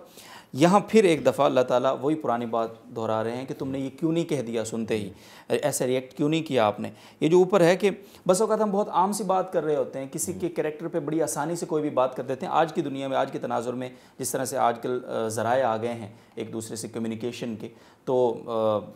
یہاں پھر ایک دفعہ اللہ تعالیٰ وہی پرانی بات دہرا رہے ہیں کہ تم نے یہ کیوں نہیں کہہ دیا سنتے ہی ایسا ریئیکٹ کیوں نہیں کیا آپ نے یہ جو اوپر ہے کہ بس اوقات ہم بہت عام سی بات کر رہے ہوتے ہیں کسی کے کریکٹر پہ بڑی آسانی سے کوئی بھی بات کر دیتے ہیں آج کی دنیا میں آج کے تناظر میں جس طرح سے آج کل ذرائع آ گئے ہیں ایک دوسرے سے کمیونیکیشن کے تو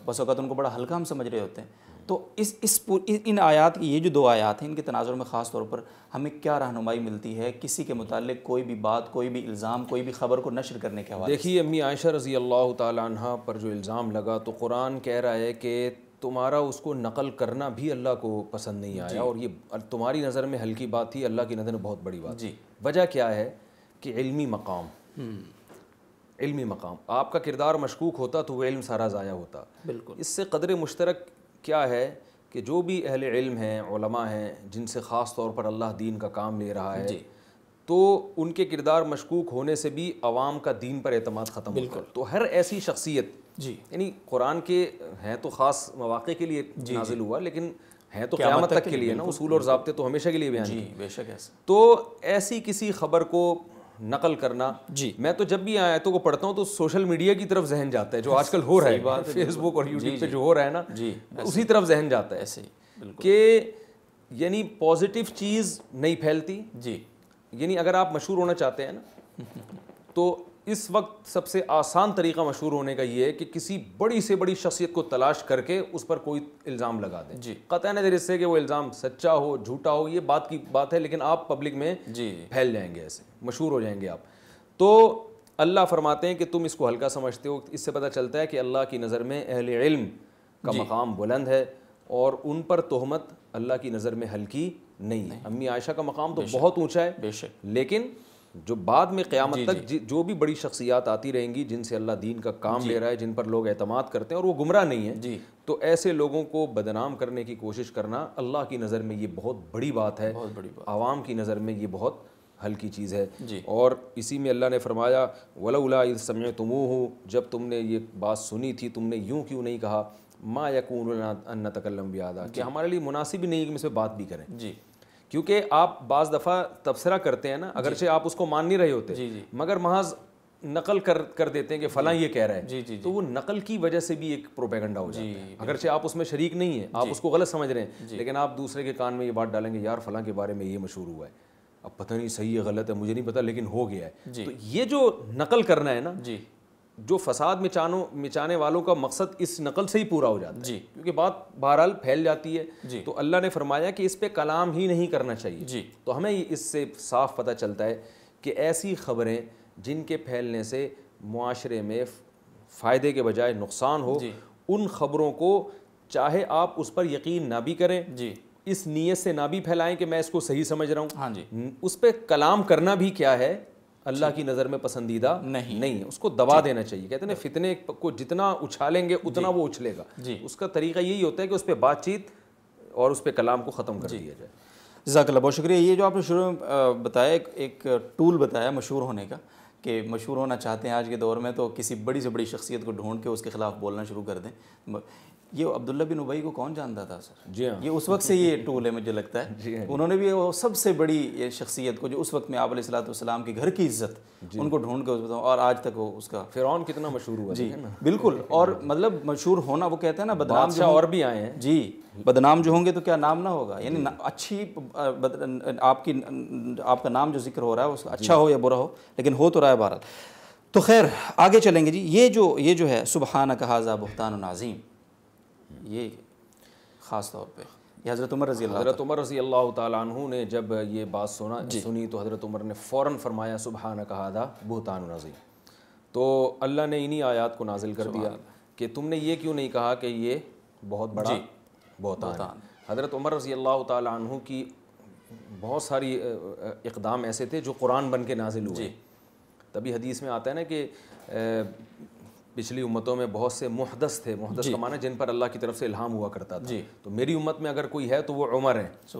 بس اوقات ان کو بڑا ہلکا ہم سمجھ رہے ہوتے ہیں تو اس اس ان آیات کی یہ جو دو آیات ہیں ان کے تناظر میں خاص طور پر ہمیں کیا رہنمائی ملتی ہے کسی کے متعلق کوئی بھی بات کوئی بھی الزام کوئی بھی خبر کو نشر کرنے کے حوالے دیکھیے امی عائشہ رضی اللہ تعالیٰ عنہ پر جو الزام لگا تو قرآن کہہ رہا ہے کہ تمہارا اس کو نقل کرنا بھی اللہ کو پسند نہیں آیا جی اور یہ تمہاری نظر میں ہلکی بات تھی اللہ کی نظر میں بہت بڑی بات جی وجہ کیا ہے کہ علمی مقام علمی مقام آپ کا کردار مشکوک ہوتا تو وہ علم سارا ضائع ہوتا بالکل اس سے قدر مشترک کیا ہے کہ جو بھی اہل علم ہیں علماء ہیں جن سے خاص طور پر اللہ دین کا کام لے رہا ہے جی تو ان کے کردار مشکوک ہونے سے بھی عوام کا دین پر اعتماد ختم بالکل تو ہر ایسی شخصیت جی یعنی قرآن کے ہیں تو خاص مواقع کے لیے جی, جی۔ ہوا لیکن ہیں تو قیامت, تک کے لیے اصول اور ضابطے تو ہمیشہ کے لیے بھی جی، تو ایسی کسی خبر کو نقل کرنا جی میں تو جب بھی آیتوں کو پڑھتا ہوں تو سوشل میڈیا کی طرف ذہن جاتا ہے جو آج کل ہو رہا ہے فیس بک اور یوٹیوب جی، جی۔ سے جو ہو رہا ہے نا جی اسی طرف ذہن جاتا ہے ایسے کہ یعنی پازیٹیو چیز نہیں پھیلتی جی یعنی اگر آپ مشہور ہونا چاہتے ہیں نا <laughs> تو اس وقت سب سے آسان طریقہ مشہور ہونے کا یہ ہے کہ کسی بڑی سے بڑی شخصیت کو تلاش کر کے اس پر کوئی الزام لگا دیں جی قطع نظر اس سے کہ وہ الزام سچا ہو جھوٹا ہو یہ بات کی بات ہے لیکن آپ پبلک میں جی پھیل جائیں گے ایسے مشہور ہو جائیں گے آپ تو اللہ فرماتے ہیں کہ تم اس کو ہلکا سمجھتے ہو اس سے پتہ چلتا ہے کہ اللہ کی نظر میں اہل علم کا جی مقام بلند ہے اور ان پر تہمت اللہ کی نظر میں ہلکی نہیں ہے امی عائشہ کا مقام تو بہت اونچا ہے بے شک لیکن جو بعد میں قیامت جی، تک جی۔ جی، جو بھی بڑی شخصیات آتی رہیں گی جن سے اللہ دین کا کام لے رہا ہے جن پر لوگ اعتماد کرتے ہیں اور وہ گمراہ نہیں ہیں جی تو ایسے لوگوں کو بدنام کرنے کی کوشش کرنا اللہ کی نظر میں یہ بہت بڑی بات ہے عوام کی نظر میں یہ بہت ہلکی چیز ہے جی اور اسی میں اللہ نے فرمایا ولا اولا اس تم جب تم نے یہ بات سنی تھی تم نے یوں کیوں نہیں کہا ما یقون ان تک کہ ہمارے لیے مناسب ہی نہیں کہ ہم اس پہ بات بھی کریں جی کیونکہ آپ بعض دفعہ تبصرہ کرتے ہیں نا جی۔ اگرچہ آپ اس کو مان نہیں رہے ہوتے جی، جی۔ مگر محاذ نقل کر کر دیتے ہیں کہ فلاں یہ کہہ رہا ہے تو وہ نقل کی وجہ سے بھی ایک پروپیگنڈا ہو جاتا ہے اگرچہ آپ اس میں شریک نہیں ہیں آپ اس کو غلط سمجھ رہے ہیں لیکن آپ دوسرے کے کان میں یہ بات ڈالیں گے یار فلاں کے بارے میں یہ مشہور ہوا ہے اب پتہ نہیں صحیح ہے غلط ہے مجھے نہیں پتا لیکن ہو گیا ہے تو یہ جو نقل کرنا ہے نا جی جو فساد مچانوں مچانے والوں کا مقصد اس نقل سے ہی پورا ہو جاتا جی کیونکہ بات بہرحال پھیل جاتی ہے جی تو اللہ نے فرمایا کہ اس پہ کلام ہی نہیں کرنا چاہیے جی تو ہمیں اس سے صاف پتہ چلتا ہے کہ ایسی خبریں جن کے پھیلنے سے معاشرے میں فائدے کے بجائے نقصان ہو جی ان خبروں کو چاہے آپ اس پر یقین نہ بھی کریں جی اس نیت سے نہ بھی پھیلائیں کہ میں اس کو صحیح سمجھ رہا ہوں ہاں جی اس پہ کلام کرنا بھی کیا ہے اللہ اچھا۔ کی نظر میں پسندیدہ نہیں ہے اس کو دبا دینا چاہیے کہتے ہیں فتنے کو جتنا اچھالیں گے اتنا جی۔ وہ اچھلے گا جی۔ اس کا طریقہ یہی ہوتا ہے کہ اس پہ بات چیت اور اس پہ کلام کو ختم کر جی۔ دیا جائے جزاک اللہ بہت شکریہ یہ جو آپ نے شروع میں بتایا ایک ٹول بتایا مشہور ہونے کا کہ مشہور ہونا چاہتے ہیں آج کے دور میں تو کسی بڑی سے بڑی شخصیت کو ڈھونڈ کے اس کے خلاف بولنا شروع کر دیں یہ عبداللہ بن اوبئی کو کون جانتا تھا سر جی ہاں. یہ اس وقت سے یہ ٹول ہے مجھے لگتا ہے جی ہاں. انہوں نے بھی وہ سب سے بڑی شخصیت کو جو اس وقت میں آپ علیہ السلاۃ والسلام گھر کی عزت جی ہاں. ان کو ڈھونڈ کے اور آج تک وہ اس کا فیرون کتنا مشہور ہوا جی بالکل اور مطلب مشہور ہونا وہ کہتے ہیں نا بدنام جو اور بھی آئے ہیں جی بدنام جو ہوں گے تو کیا نام نہ ہوگا یعنی اچھی آپ کی آپ کا نام جو ذکر ہو رہا ہے وہ اچھا جی. ہو یا برا ہو لیکن ہو تو رہا ہے بھارت تو خیر آگے چلیں گے جی یہ جو یہ جو ہے سبحانہ کہا بہتان و نازیم یہ خاص طور پہ یہ حضرت عمر رضی اللہ حضرت عمر رضی اللہ تعالیٰ عنہ نے جب یہ بات سنا جی۔ سنی تو حضرت عمر نے فوراً فرمایا سبحانہ کہا تھا بہتان تو اللہ نے انہی آیات کو نازل کر دیا کہ تم نے یہ کیوں نہیں کہا کہ یہ بہت بڑا جی۔ بہتان تھا حضرت عمر رضی اللہ تعالیٰ عنہ کی بہت ساری اقدام ایسے تھے جو قرآن بن کے نازل ہوئے جی۔ تبھی حدیث میں آتا ہے نا کہ پچھلی امتوں میں بہت سے محدث تھے محدث محدس جی۔ معنی جن پر اللہ کی طرف سے الہام ہوا کرتا تھا جی۔ تو میری امت میں اگر کوئی ہے تو وہ عمر ہیں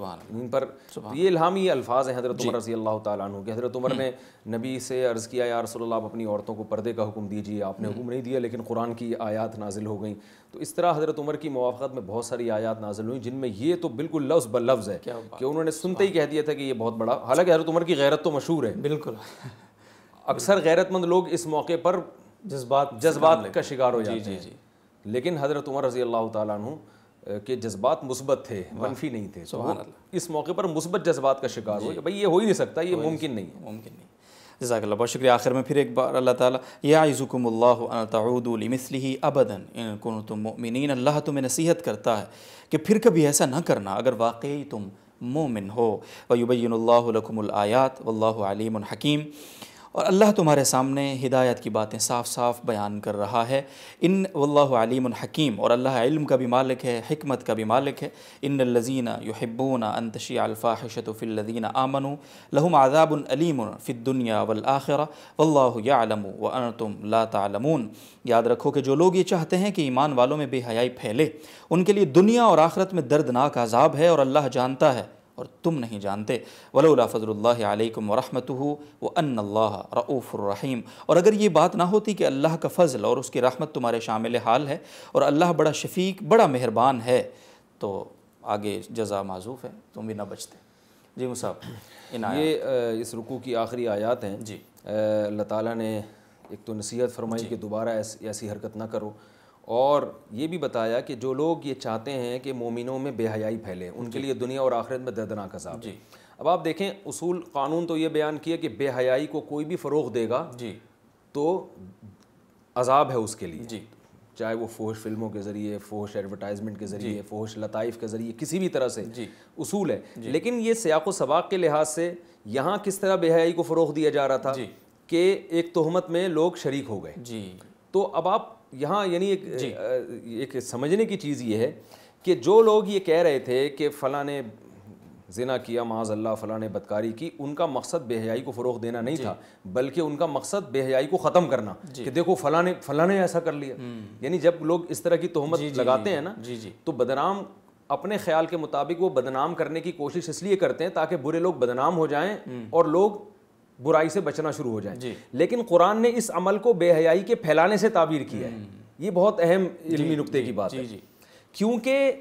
یہ الہامی الفاظ ہیں حضرت جی۔ عمر رضی اللہ تعالیٰ عنہ کہ حضرت عمر نے نبی سے عرض کیا یا رسول اللہ آپ اپنی عورتوں کو پردے کا حکم دیجیے آپ نے حکم نہیں دیا لیکن قرآن کی آیات نازل ہو گئیں تو اس طرح حضرت عمر کی موافقت میں بہت ساری آیات نازل ہوئیں جن میں یہ تو بالکل لفظ بہ لفظ ہے سنتے ہی کہہ دیا تھا کہ یہ بہت بڑا حالانکہ حضرت عمر کی غیرت تو مشہور ہے بالکل اکثر غیرت مند لوگ اس موقع پر جذبات جذبات کا شکار ہو جی جی جی لیکن حضرت عمر رضی اللہ تعالیٰ عنہ کہ جذبات مثبت تھے منفی نہیں تھے سبحان اللہ اس موقع پر مثبت جذبات کا شکار ہوئے جی۔ بھائی یہ ہوئی نہیں سکتا یہ ممکن نہیں ہے ممکن نہیں جزاک اللہ بہت شکریہ آخر میں پھر ایک بار اللہ تعالیٰ یا ابدا ان ابدن مؤمنین اللہ تمہیں نصیحت کرتا ہے کہ پھر کبھی ایسا نہ کرنا اگر واقعی تم مومن ہو ویبین اللہ لکم الآیات واللہ علیم الحکیم اور اللہ تمہارے سامنے ہدایت کی باتیں صاف صاف بیان کر رہا ہے ان واللہ علیم الحکیم اور اللہ علم کا بھی مالک ہے حکمت کا بھی مالک ہے ان الضینہ یحبون حبون انتشیٰ فی حشۃ آمنوا لہم عذاب علیم فی الدنیا والآخرہ واللہ یعلم وانتم لا تعلمون یاد رکھو کہ جو لوگ یہ چاہتے ہیں کہ ایمان والوں میں بے حیائی پھیلے ان کے لیے دنیا اور آخرت میں دردناک عذاب ہے اور اللہ جانتا ہے اور تم نہیں جانتے ولی فضل اللہ علیہ و وَأَنَّ اللَّهَ رَعُوفُ الرحیم اور اگر یہ بات نہ ہوتی کہ اللہ کا فضل اور اس کی رحمت تمہارے شامل حال ہے اور اللہ بڑا شفیق بڑا مہربان ہے تو آگے جزا معذوف ہے تم بھی نہ بچتے جی مصعب اس رکوع کی آخری آیات ہیں جی اللہ تعالیٰ نے ایک تو نصیحت فرمائی جی۔ کہ دوبارہ ایسی حرکت نہ کرو اور یہ بھی بتایا کہ جو لوگ یہ چاہتے ہیں کہ مومنوں میں بے حیائی پھیلے ان کے جی۔ لیے دنیا اور آخرت میں دردناک عذاب جی اب آپ دیکھیں اصول قانون تو یہ بیان کیا کہ بے حیائی کو کوئی بھی فروغ دے گا جی تو عذاب ہے اس کے لیے جی چاہے وہ فوش فلموں کے ذریعے فوش ایڈورٹائزمنٹ کے ذریعے جی۔ فوش لطائف کے ذریعے کسی بھی طرح سے جی اصول ہے جی۔ لیکن یہ سیاق و سباق کے لحاظ سے یہاں کس طرح بے حیائی کو فروغ دیا جا رہا تھا کہ ایک تہمت میں لوگ شریک ہو گئے جی تو اب آپ یہاں یعنی ایک جی۔ ایک سمجھنے کی چیز یہ ہے کہ جو لوگ یہ کہہ رہے تھے کہ فلاں نے زنا کیا معاذ اللہ فلاں نے بدکاری کی ان کا مقصد بے حیائی کو فروغ دینا نہیں جی۔ تھا بلکہ ان کا مقصد بے حیائی کو ختم کرنا جی۔ کہ دیکھو فلاں نے فلاں نے ایسا کر لیا یعنی جب لوگ اس طرح کی تہمت لگاتے ہیں نا تو بدنام اپنے خیال کے مطابق وہ بدنام کرنے کی کوشش اس لیے کرتے ہیں تاکہ برے لوگ بدنام ہو جائیں اور لوگ برائی سے بچنا شروع ہو جائے جی۔ لیکن قرآن نے اس عمل کو بے حیائی کے پھیلانے سے تعبیر کیا ہے یہ بہت اہم علمی جی۔ نکتے کی بات جی، ہے کیونکہ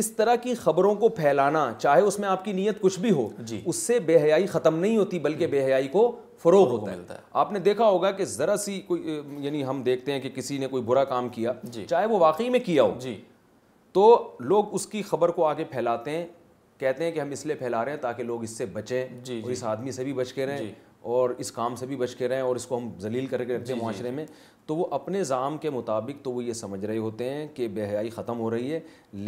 اس طرح کی خبروں کو پھیلانا چاہے اس میں آپ کی نیت کچھ بھی ہو اس سے بے حیائی ختم نہیں ہوتی بلکہ بے حیائی کو فروغ ہوتا ہے آپ نے دیکھا ہوگا کہ ذرا سی کوئی یعنی ہم دیکھتے ہیں کہ کسی نے کوئی برا کام کیا چاہے وہ واقعی میں کیا ہو جی تو لوگ اس کی خبر کو آگے پھیلاتے ہیں کہتے ہیں کہ ہم اس لیے پھیلا رہے ہیں تاکہ لوگ اس سے بچیں اور اس آدمی سے بھی بچ کے رہیں اور اس کام سے بھی بچ کے رہیں اور اس کو ہم ذلیل کر کے رکھتے جی، ہیں جی۔ معاشرے میں تو وہ اپنے زام کے مطابق تو وہ یہ سمجھ رہے ہوتے ہیں کہ بے حیائی ختم ہو رہی ہے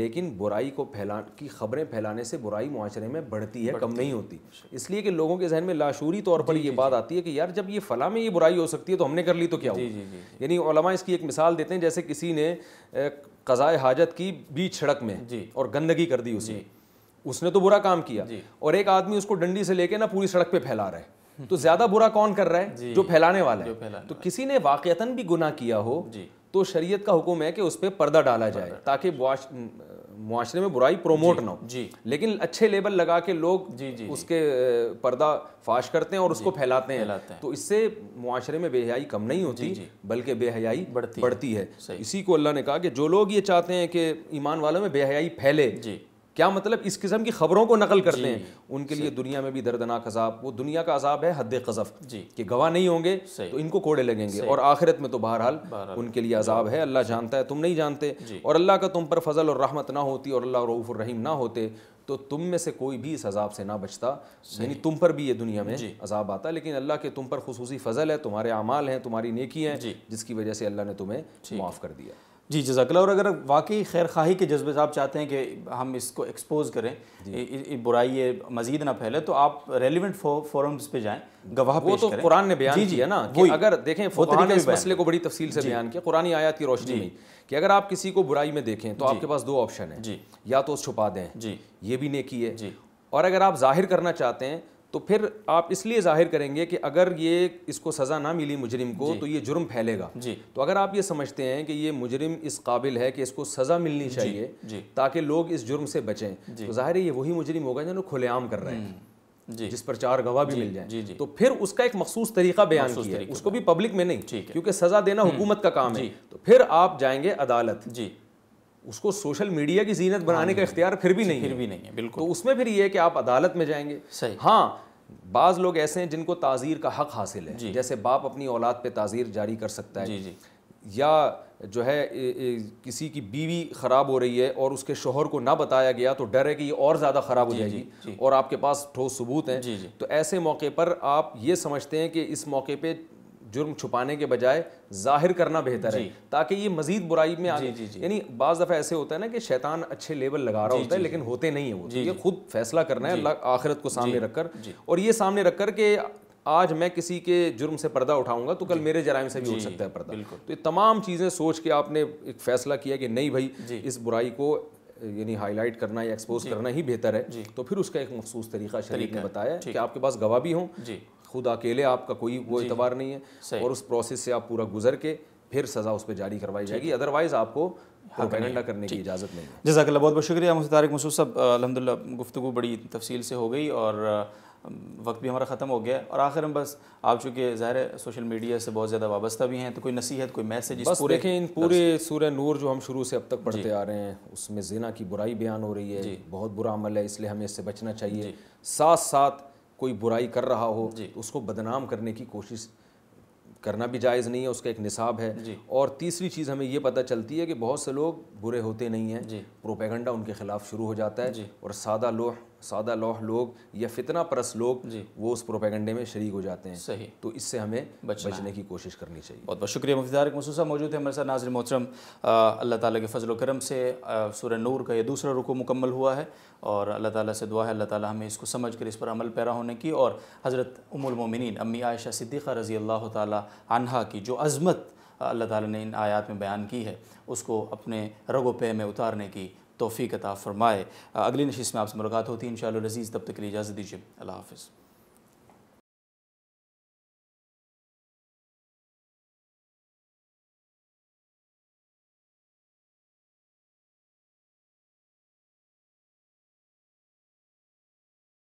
لیکن برائی کو پھیلا کی خبریں پھیلانے سے برائی معاشرے میں بڑھتی ہے کم نہیں ہوتی اس لیے کہ لوگوں کے ذہن میں لاشوری طور پر جی، یہ بات آتی ہے کہ یار جب یہ فلاں میں یہ برائی ہو سکتی ہے تو ہم نے کر لی تو کیا ہو یعنی علماء اس کی ایک مثال دیتے ہیں جیسے کسی نے قضاء حاجت کی بیچ سڑک میں اور گندگی کر دی اس نے اس نے تو برا کام کیا اور ایک آدمی اس کو ڈنڈی سے لے کے نا پوری سڑک پہ پھیلا رہے تو زیادہ برا کون کر رہا ہے جی۔ جو پھیلانے والا ہے تو کسی نے واقعتاً بھی گناہ کیا ہو جی۔ تو شریعت کا حکم ہے کہ اس پہ پردہ ڈالا جائے تاکہ معاشرے میں برائی پروموٹ جی۔ نہ ہو لیکن اچھے لیبل لگا کے لوگ اس کے پردہ فاش کرتے ہیں اور اس کو پھیلاتے ہیں تو اس سے معاشرے میں بے حیائی کم نہیں ہوتی بلکہ بے حیائی بڑھتی ہے اسی کو اللہ نے کہا کہ جو لوگ یہ چاہتے ہیں کہ ایمان والوں میں بے حیائی پھیلے کیا مطلب اس قسم کی خبروں کو نقل کرتے ہیں جی، ان کے لیے دنیا میں بھی دردناک عذاب وہ دنیا کا عذاب ہے حد قذف جی۔ کہ گواہ نہیں ہوں گے تو ان کو کوڑے لگیں گے اور آخرت میں تو بہرحال ان کے لیے عذاب ہے اللہ جانتا ہے تم نہیں جانتے جی۔ اور اللہ کا تم پر فضل اور رحمت نہ ہوتی اور اللہ رعوف الرحیم نہ ہوتے تو تم میں سے کوئی بھی اس عذاب سے نہ بچتا یعنی تم پر بھی یہ دنیا میں عذاب آتا لیکن اللہ کے تم پر خصوصی فضل ہے تمہارے اعمال ہیں تمہاری نیکی ہیں جس کی وجہ سے اللہ نے تمہیں معاف کر دیا جی جزاک اللہ اور اگر واقعی خیر خواہی کے جذبے سے آپ چاہتے ہیں کہ ہم اس کو ایکسپوز کریں جی۔ برائی یہ مزید نہ پھیلے تو آپ ریلیونٹ فورمز پہ جائیں گواہ پیش کریں وہ تو قرآن نے بیان جی، جی۔ کیا نا کہ اگر دیکھیں نے اس مسئلے کو بڑی تفصیل سے بیان کیا قرآنی آیات کی روشنی میں کہ اگر آپ کسی کو برائی میں دیکھیں تو آپ کے پاس دو آپشن ہیں یا تو اس چھپا دیں یہ بھی نیکی ہے اور اگر آپ ظاہر کرنا چاہتے ہیں تو پھر آپ اس لیے ظاہر کریں گے کہ اگر یہ اس کو سزا نہ ملی مجرم کو جی۔ تو یہ جرم پھیلے گا جی تو اگر آپ یہ سمجھتے ہیں کہ یہ مجرم اس قابل ہے کہ اس کو سزا ملنی جی، چاہیے جی۔ تاکہ لوگ اس جرم سے بچیں تو ظاہر ہے یہ وہی مجرم ہوگا جنہوں کھلے عام کر رہے ہیں جس پر چار گواہ بھی مل جائیں تو پھر اس کا ایک مخصوص طریقہ بیان کیا ہے اس کو بھی پبلک میں نہیں کیونکہ سزا دینا حکومت کا کام ہے تو پھر آپ جائیں گے عدالت جی اس کو سوشل میڈیا کی زینت ہاں بنانے جی، کا جی، اختیار پھر بھی جی، نہیں پھر بھی نہیں ہے بالکل تو اس میں پھر یہ ہے کہ آپ عدالت میں جائیں گے صحیح ہاں بعض لوگ ایسے ہیں جن کو تعزیر کا حق حاصل ہے جیسے باپ اپنی اولاد پہ تعزیر جاری کر سکتا ہے جی جی یا جو ہے کسی کی بیوی خراب ہو رہی ہے اور اس کے شوہر کو نہ بتایا گیا تو ڈر ہے کہ یہ اور زیادہ خراب ہو جائے جی اور آپ کے پاس ٹھوس ثبوت ہیں تو ایسے موقع پر آپ یہ سمجھتے ہیں کہ اس موقع پہ جرم چھپانے کے بجائے ظاہر کرنا بہتر ہے جی۔ تاکہ یہ مزید برائی میں آگے جی، جی، یعنی بعض دفعہ ایسے ہوتا ہے نا کہ شیطان اچھے لیول لگا رہا ہوتا ہے لیکن ہوتے نہیں ہیں وہ خود فیصلہ کرنا ہے اللہ آخرت کو سامنے رکھ کر اور یہ سامنے رکھ کر کہ آج میں کسی کے جرم سے پردہ اٹھاؤں گا تو کل میرے جرائم سے بھی ہو سکتا ہے پردہ تو یہ تمام چیزیں سوچ کے آپ نے ایک فیصلہ کیا کہ نہیں بھائی اس برائی کو یعنی ہائی لائٹ کرنا یا ایکسپوز کرنا ہی بہتر ہے تو پھر اس کا ایک مخصوص طریقہ شریف نے بتایا کہ آپ کے پاس گواہ بھی ہوں خود اکیلے آپ کا کوئی وہ جی، اعتبار نہیں ہے اور اس پروسیس سے آپ پورا گزر کے پھر سزا اس پہ جاری کروائی جائے گی ادروائز آپ کو ہاں، پروپیگنڈا کرنے کی اجازت نہیں ہے جزاک اللہ بہت بہت شکریہ طارق مسعود صاحب الحمدللہ گفتگو بڑی تفصیل سے ہو گئی اور وقت بھی ہمارا ختم ہو گیا اور آخر ہم بس آپ چونکہ ظاہر ہے سوشل میڈیا سے بہت زیادہ وابستہ بھی ہیں تو کوئی نصیحت کوئی میسج بس پورے سورہ نور جو ہم شروع سے اب تک جی۔ پڑھتے آ رہے ہیں اس میں زنا کی برائی بیان ہو رہی ہے جی۔ بہت برا عمل ہے اس لیے ہمیں اس سے بچنا چاہیے ساتھ ساتھ کوئی برائی کر رہا ہو جی اس کو بدنام کرنے کی کوشش کرنا بھی جائز نہیں ہے اس کا ایک نصاب ہے جی اور تیسری چیز ہمیں یہ پتہ چلتی ہے کہ بہت سے لوگ برے ہوتے نہیں ہیں جی پروپیگنڈا ان کے خلاف شروع ہو جاتا ہے جی اور سادہ لوح سادہ لوح لوگ یا فتنہ پرس لوگ جی۔ وہ اس پروپیگنڈے میں شریک ہو جاتے ہیں صحیح تو اس سے ہمیں بچنے کی کوشش کرنی چاہیے بہت بہت شکریہ مفید مصوصہ موجود ہے ہمارے ساتھ ناظر محترم اللہ تعالیٰ کے فضل و کرم سے سورہ نور کا یہ دوسرا رکو مکمل ہوا ہے اور اللہ تعالیٰ سے دعا ہے اللہ تعالیٰ ہمیں اس کو سمجھ کر اس پر عمل پیرا ہونے کی اور حضرت ام المومنین امی عائشہ صدیقہ رضی اللہ تعالیٰ عنہ کی جو عظمت اللہ تعالیٰ نے ان آیات میں بیان کی ہے اس کو اپنے رگ و پے میں اتارنے کی توفیق عطا فرمائے اگلی نشست میں آپ سے ملاقات ہوتی ہے انشاءاللہ العزیز تب تک کے لیے اجازت دیجیے اللہ حافظ